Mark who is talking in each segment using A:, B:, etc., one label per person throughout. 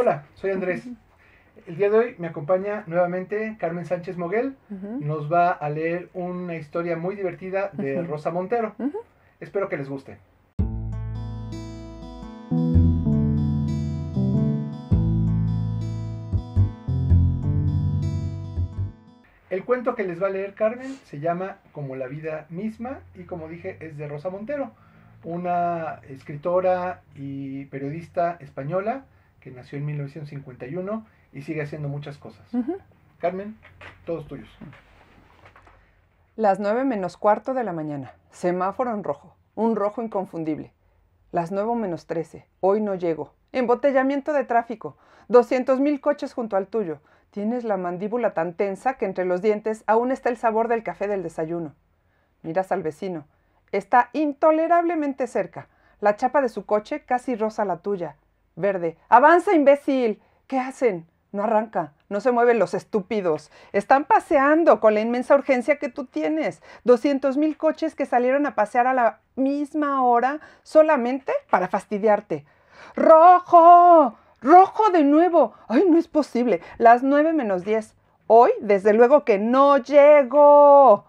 A: Hola, soy Andrés. El día de hoy me acompaña nuevamente Carmen Sánchez Moguel. Nos va a leer una historia muy divertida de Rosa Montero. Espero que les guste. El cuento que les va a leer Carmen se llama Como la vida misma y como dije es de Rosa Montero, una escritora y periodista española que nació en 1951 y sigue haciendo muchas cosas. Carmen, todos
B: tuyos. Las 9 menos cuarto de la mañana, semáforo en rojo, un rojo inconfundible. Las 9 menos 13, hoy no llego. Embotellamiento de tráfico, doscientos mil coches junto al tuyo. Tienes la mandíbula tan tensa que entre los dientes aún está el sabor del café del desayuno. Miras al vecino, está intolerablemente cerca. La chapa de su coche casi roza la tuya. Verde. Avanza, imbécil. ¿Qué hacen? No arranca, no se mueven los estúpidos. Están paseando con la inmensa urgencia que tú tienes. 200.000 mil coches que salieron a pasear a la misma hora solamente para fastidiarte. ¡Rojo! ¡Rojo de nuevo! ¡Ay, no es posible! Las 9 menos 10. Hoy, desde luego que no llego.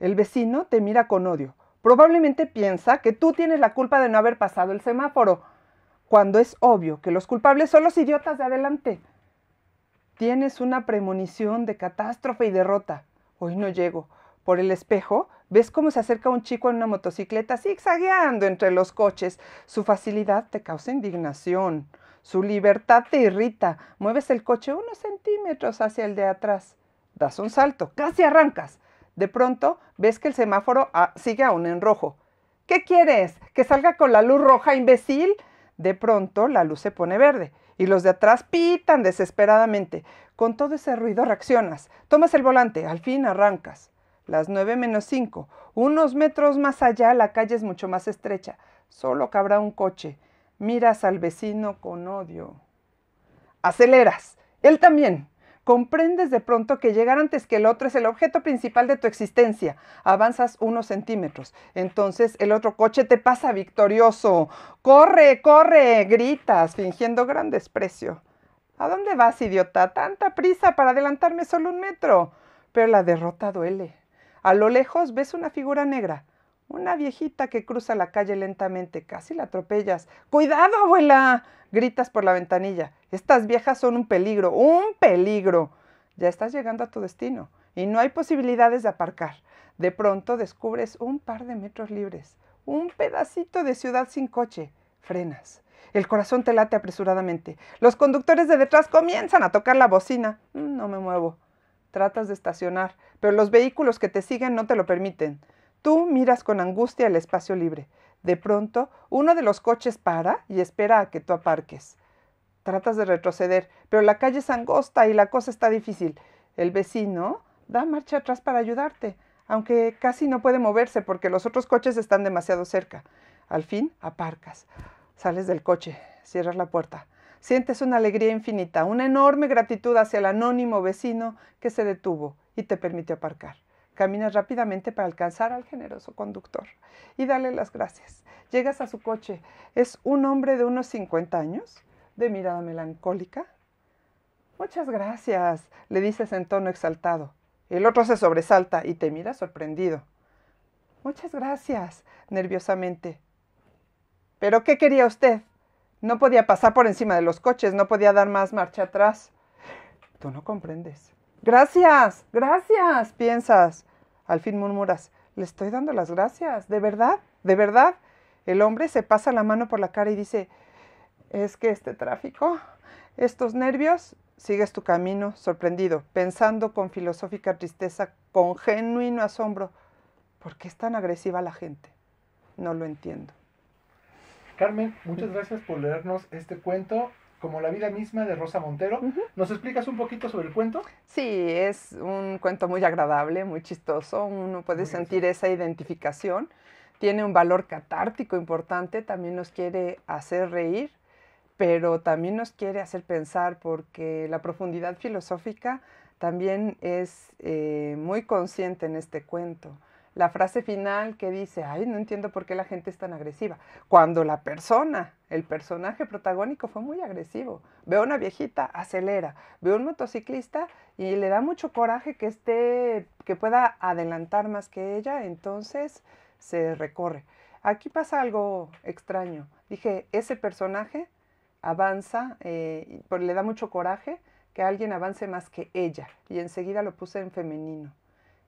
B: El vecino te mira con odio. Probablemente piensa que tú tienes la culpa de no haber pasado el semáforo cuando es obvio que los culpables son los idiotas de adelante. Tienes una premonición de catástrofe y derrota. Hoy no llego. Por el espejo ves cómo se acerca un chico en una motocicleta zigzagueando entre los coches. Su facilidad te causa indignación. Su libertad te irrita. Mueves el coche unos centímetros hacia el de atrás. Das un salto. Casi arrancas. De pronto ves que el semáforo ah, sigue aún en rojo. ¿Qué quieres? ¿Que salga con la luz roja, imbécil? De pronto la luz se pone verde y los de atrás pitan desesperadamente. Con todo ese ruido reaccionas, tomas el volante, al fin arrancas. Las nueve menos cinco, unos metros más allá la calle es mucho más estrecha, solo cabrá un coche. Miras al vecino con odio. Aceleras, él también comprendes de pronto que llegar antes que el otro es el objeto principal de tu existencia. Avanzas unos centímetros. Entonces el otro coche te pasa victorioso. Corre, corre, gritas, fingiendo gran desprecio. ¿A dónde vas, idiota? Tanta prisa para adelantarme solo un metro. Pero la derrota duele. A lo lejos ves una figura negra. Una viejita que cruza la calle lentamente, casi la atropellas. ¡Cuidado, abuela! gritas por la ventanilla. Estas viejas son un peligro, un peligro. Ya estás llegando a tu destino y no hay posibilidades de aparcar. De pronto descubres un par de metros libres, un pedacito de ciudad sin coche. Frenas. El corazón te late apresuradamente. Los conductores de detrás comienzan a tocar la bocina. Mm, no me muevo. Tratas de estacionar, pero los vehículos que te siguen no te lo permiten. Tú miras con angustia el espacio libre. De pronto, uno de los coches para y espera a que tú aparques. Tratas de retroceder, pero la calle es angosta y la cosa está difícil. El vecino da marcha atrás para ayudarte, aunque casi no puede moverse porque los otros coches están demasiado cerca. Al fin, aparcas. Sales del coche, cierras la puerta. Sientes una alegría infinita, una enorme gratitud hacia el anónimo vecino que se detuvo y te permitió aparcar. Caminas rápidamente para alcanzar al generoso conductor y dale las gracias. Llegas a su coche. Es un hombre de unos 50 años, de mirada melancólica. Muchas gracias, le dices en tono exaltado. El otro se sobresalta y te mira sorprendido. Muchas gracias, nerviosamente. ¿Pero qué quería usted? No podía pasar por encima de los coches, no podía dar más marcha atrás. Tú no comprendes. Gracias, gracias, piensas. Al fin murmuras, le estoy dando las gracias, de verdad, de verdad. El hombre se pasa la mano por la cara y dice, es que este tráfico, estos nervios, sigues tu camino sorprendido, pensando con filosófica tristeza, con genuino asombro. ¿Por qué es tan agresiva la gente? No lo entiendo.
A: Carmen, muchas gracias por leernos este cuento como la vida misma de Rosa Montero. ¿Nos explicas un poquito sobre
B: el cuento? Sí, es un cuento muy agradable, muy chistoso. Uno puede sentir esa identificación. Tiene un valor catártico importante, también nos quiere hacer reír, pero también nos quiere hacer pensar porque la profundidad filosófica también es eh, muy consciente en este cuento la frase final que dice, ay, no entiendo por qué la gente es tan agresiva, cuando la persona, el personaje protagónico fue muy agresivo. Veo a una viejita, acelera, veo a un motociclista y le da mucho coraje que esté, que pueda adelantar más que ella, entonces se recorre. Aquí pasa algo extraño. Dije, ese personaje avanza, eh, le da mucho coraje que alguien avance más que ella y enseguida lo puse en femenino.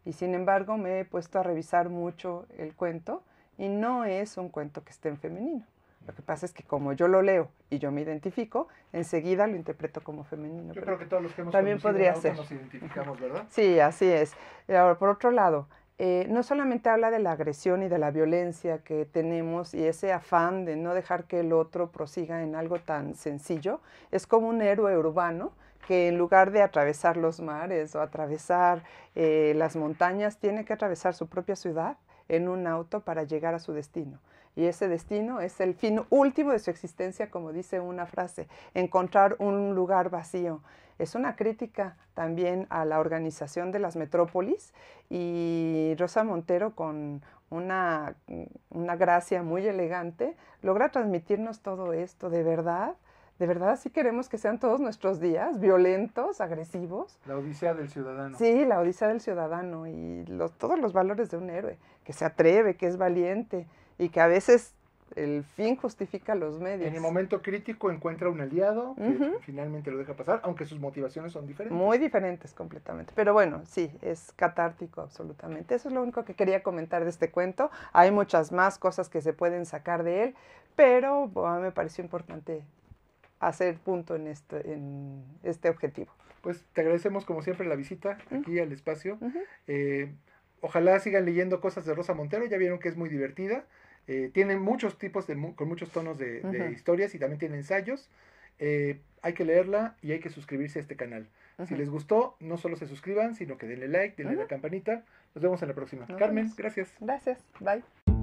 B: Y sin embargo me he puesto a revisar mucho el cuento y no es un cuento que esté en femenino. Lo que pasa es que como yo lo leo y yo me identifico, enseguida lo interpreto como femenino. Yo creo que todos los que también podría ser. nos
A: identificamos, ¿verdad?
B: Sí, así es. Ahora, por otro lado, eh, no solamente habla de la agresión y de la violencia que tenemos y ese afán de no dejar que el otro prosiga en algo tan sencillo, es como un héroe urbano que en lugar de atravesar los mares o atravesar eh, las montañas, tiene que atravesar su propia ciudad en un auto para llegar a su destino. Y ese destino es el fin último de su existencia, como dice una frase, encontrar un lugar vacío. Es una crítica también a la organización de las metrópolis y Rosa Montero con una, una gracia muy elegante logra transmitirnos todo esto de verdad ¿De verdad así queremos que sean todos nuestros días violentos, agresivos?
A: La odisea del ciudadano.
B: Sí, la odisea del ciudadano y todos los valores de un héroe, que se atreve, que es valiente y que a veces el fin justifica los medios. En el momento crítico encuentra un aliado
A: que finalmente lo deja pasar, aunque sus
B: motivaciones son diferentes. Muy diferentes completamente. Pero bueno, sí, es catártico absolutamente. Eso es lo único que quería comentar de este cuento. Hay muchas más cosas que se pueden sacar de él, pero me pareció importante hacer punto en este, en este objetivo. Pues te agradecemos como siempre la visita aquí al espacio.
A: Eh, ojalá sigan leyendo cosas de Rosa Montero, ya vieron que es muy divertida. Eh, tiene muchos tipos, con muchos tonos de, historias y también tiene ensayos. Eh, hay que leerla y hay que suscribirse a este canal. Si les gustó, no solo se suscriban, sino que denle like, denle la campanita. Nos vemos en la próxima. Carmen, gracias. Gracias, bye.